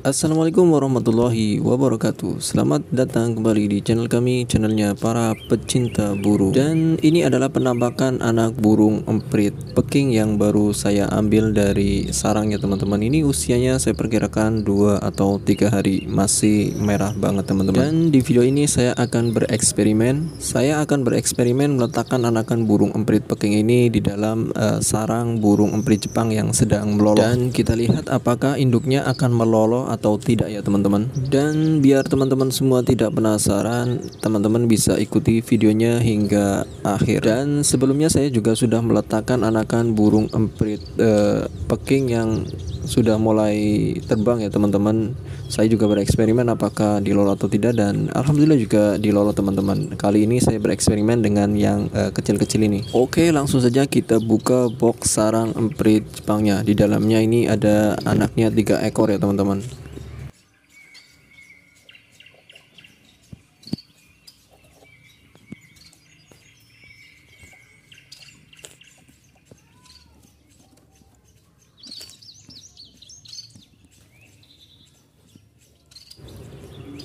Assalamualaikum warahmatullahi wabarakatuh Selamat datang kembali di channel kami Channelnya para pecinta burung Dan ini adalah penampakan anak burung emprit Peking yang baru saya ambil dari sarangnya teman-teman Ini usianya saya perkirakan 2 atau 3 hari Masih merah banget teman-teman Dan di video ini saya akan bereksperimen Saya akan bereksperimen meletakkan anakan burung emprit Peking ini Di dalam uh, sarang burung emprit Jepang yang sedang meloloh Dan kita lihat apakah induknya akan meloloh atau tidak ya teman-teman dan biar teman-teman semua tidak penasaran teman-teman bisa ikuti videonya hingga akhir dan sebelumnya saya juga sudah meletakkan anakan burung emprit eh, peking yang sudah mulai terbang ya teman-teman saya juga bereksperimen apakah dilolo atau tidak dan alhamdulillah juga dilolo teman-teman kali ini saya bereksperimen dengan yang eh, kecil-kecil uh, ini oke langsung saja kita buka box sarang emprit Jepangnya di dalamnya ini ada anaknya tiga ekor ya teman-teman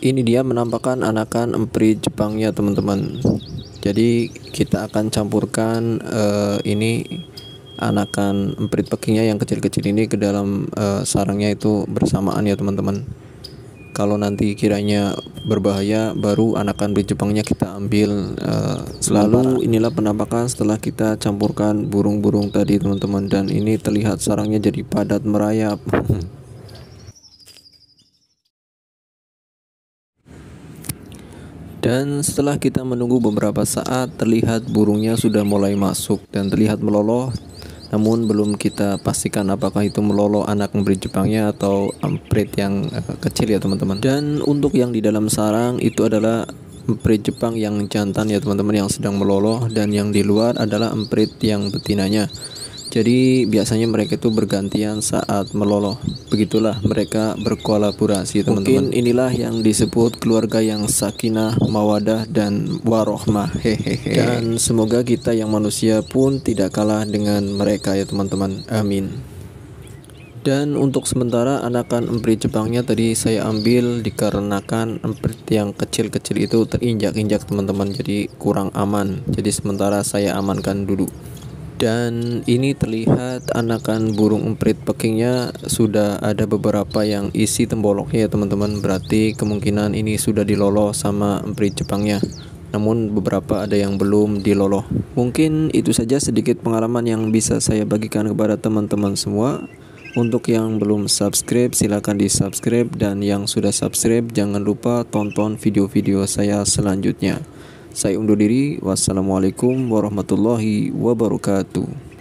ini dia menampakkan anakan emprit Jepangnya teman-teman jadi kita akan campurkan uh, ini anakan emprit pekingnya yang kecil-kecil ini ke dalam uh, sarangnya itu bersamaan ya teman-teman kalau nanti kiranya berbahaya baru anakan emprit Jepangnya kita ambil uh, selalu inilah penampakan setelah kita campurkan burung-burung tadi teman-teman dan ini terlihat sarangnya jadi padat merayap Dan setelah kita menunggu beberapa saat, terlihat burungnya sudah mulai masuk dan terlihat meloloh. Namun belum kita pastikan apakah itu meloloh anak memberi Jepangnya atau emprit yang eh, kecil ya teman-teman. Dan untuk yang di dalam sarang itu adalah emprit Jepang yang jantan ya teman-teman yang sedang meloloh dan yang di luar adalah emprit yang betinanya. Jadi biasanya mereka itu bergantian saat meloloh. Begitulah mereka berkolaborasi teman-teman. Mungkin inilah yang disebut keluarga yang sakinah, mawadah dan warohmah. Hehehe. Dan semoga kita yang manusia pun tidak kalah dengan mereka ya teman-teman. Amin. Dan untuk sementara anakan emprit Jepangnya tadi saya ambil dikarenakan emprit yang kecil-kecil itu terinjak-injak teman-teman jadi kurang aman. Jadi sementara saya amankan dulu dan ini terlihat anakan burung emprit pekingnya sudah ada beberapa yang isi temboloknya ya teman-teman berarti kemungkinan ini sudah diloloh sama emprit Jepangnya namun beberapa ada yang belum diloloh mungkin itu saja sedikit pengalaman yang bisa saya bagikan kepada teman-teman semua untuk yang belum subscribe silahkan di subscribe dan yang sudah subscribe jangan lupa tonton video-video saya selanjutnya saya undur diri. Wassalamualaikum warahmatullahi wabarakatuh.